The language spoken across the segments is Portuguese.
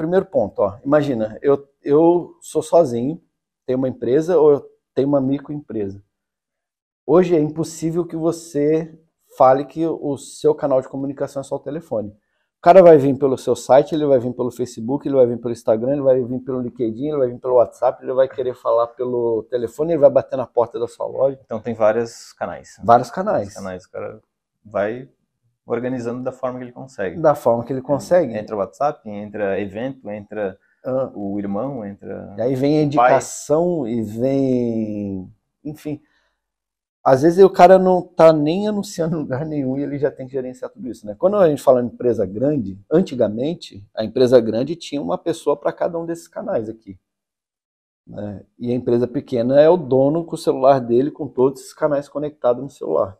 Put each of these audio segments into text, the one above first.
primeiro ponto, ó, imagina, eu, eu sou sozinho, tenho uma empresa ou eu tenho uma microempresa. Hoje é impossível que você fale que o seu canal de comunicação é só o telefone. O cara vai vir pelo seu site, ele vai vir pelo Facebook, ele vai vir pelo Instagram, ele vai vir pelo LinkedIn, ele vai vir pelo WhatsApp, ele vai querer falar pelo telefone, ele vai bater na porta da sua loja. Então tem vários canais. Vários canais. Vários canais, o cara vai organizando da forma que ele consegue. Da forma que ele consegue. Entra o WhatsApp, entra evento, entra ah. o irmão, entra. E aí vem a indicação pai. e vem. Enfim. Às vezes o cara não tá nem anunciando lugar nenhum e ele já tem que gerenciar tudo isso, né? Quando a gente fala em empresa grande, antigamente a empresa grande tinha uma pessoa para cada um desses canais aqui. Né? E a empresa pequena é o dono com o celular dele, com todos esses canais conectados no celular.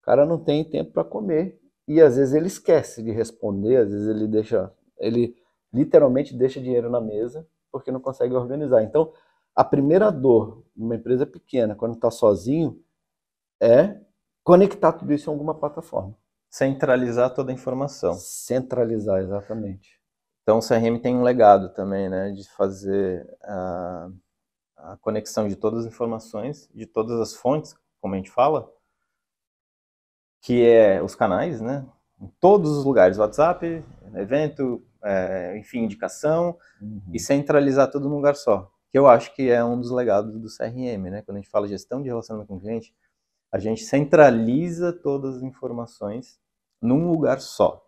O cara não tem tempo para comer, e às vezes ele esquece de responder, às vezes ele deixa, ele literalmente deixa dinheiro na mesa porque não consegue organizar. Então, a primeira dor numa empresa pequena, quando está sozinho, é conectar tudo isso em alguma plataforma. Centralizar toda a informação. Centralizar, exatamente. Então o CRM tem um legado também, né, de fazer a, a conexão de todas as informações, de todas as fontes, como a gente fala, que é os canais, né? Em todos os lugares, WhatsApp, evento, é, enfim, indicação, uhum. e centralizar tudo num lugar só. Que eu acho que é um dos legados do CRM, né? Quando a gente fala gestão de relacionamento com o cliente, a gente centraliza todas as informações num lugar só.